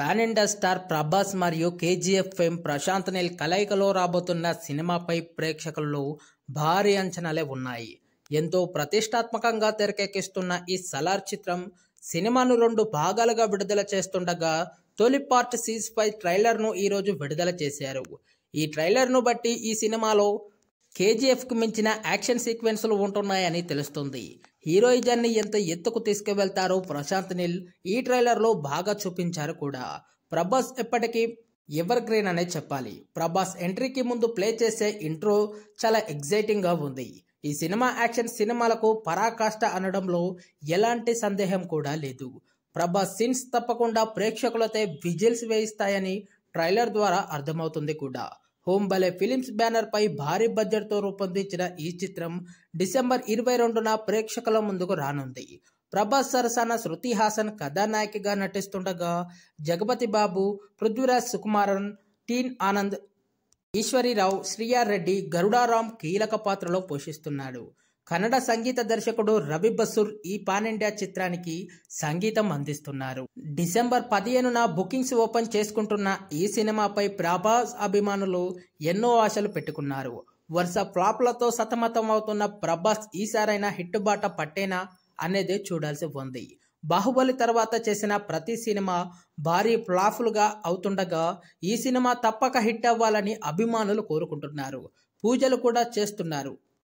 pan India star Prabhas మరియు KGF fame Prashanth Neel కలయికలో రాబోతున్న సినిమాపై ప్రేక్షకుల్లో భారీ అంచనాలే ఉన్నాయి ఎంతో ప్రతిష్టాత్మకంగా తెరకెక్కిస్తున్న ఈ సలార్ చిత్రం సినిమాను రెండు భాగాలుగా విడుదల చేస్తుండగా తొలి పార్ట్ సీజ్ పై ట్రైలర్ను ఈరోజు విడుదల చేశారు ఈ ట్రైలర్ను బట్టి ఈ సినిమాలో కేజీఎఫ్కు మించిన యాక్షన్ సీక్వెన్స్లు ఉంటున్నాయని తెలుస్తుంది హీరోయిజాన్ని ఎంత ఎత్తుకు తీసుకువెళ్తారో ప్రశాంత్ నీల్ ఈ ట్రైలర్లో బాగా చూపించారు కూడా ప్రభాస్ ఎప్పటికీ ఎవర్ గ్రీన్ అనే చెప్పాలి ప్రభాస్ ఎంట్రీకి ముందు ప్లే చేసే ఇంట్రో చాలా ఎగ్జైటింగ్గా ఉంది ఈ సినిమా యాక్షన్ సినిమాలకు పరాకాష్ట అనడంలో ఎలాంటి సందేహం కూడా లేదు ప్రభాస్ సీన్స్ తప్పకుండా ప్రేక్షకులతో విజిల్స్ వేయిస్తాయని ట్రైలర్ ద్వారా అర్థమవుతుంది కూడా హోంబలే ఫిలిమ్స్ బ్యానర్ పై భారీ బడ్జెట్ తో రూపొందించిన ఈ చిత్రం డిసెంబర్ ఇరవై రెండున ప్రేక్షకుల ముందుకు రానుంది ప్రభాస్ సరసన శృతి హాసన్ కథానాయకిగా నటిస్తుండగా జగపతి బాబు పృథ్వీరాజ్ సుకుమారన్ టీన్ ఆనంద్ ఈశ్వరిరావు శ్రీయారెడ్డి గరుడారాం కీలక పాత్రలో పోషిస్తున్నాడు కన్నడ సంగీత దర్శకుడు రవి బసూర్ ఈ పాన్ ఇండియా చిత్రానికి సంగీతం అందిస్తున్నారు డిసెంబర్ పదిహేనున బుకింగ్స్ ఓపెన్ చేసుకుంటున్న ఈ సినిమాపై ప్రభాస్ అభిమానులు ఎన్నో ఆశలు పెట్టుకున్నారు వరుస ఫ్లాప్లతో సతమతం అవుతున్న ప్రభాస్ ఈసారైనా హిట్ బాట పట్టేనా అనేది చూడాల్సి ఉంది బాహుబలి తర్వాత చేసిన ప్రతి సినిమా భారీ ఫ్లాఫులుగా అవుతుండగా ఈ సినిమా తప్పక హిట్ అవ్వాలని అభిమానులు కోరుకుంటున్నారు పూజలు కూడా చేస్తున్నారు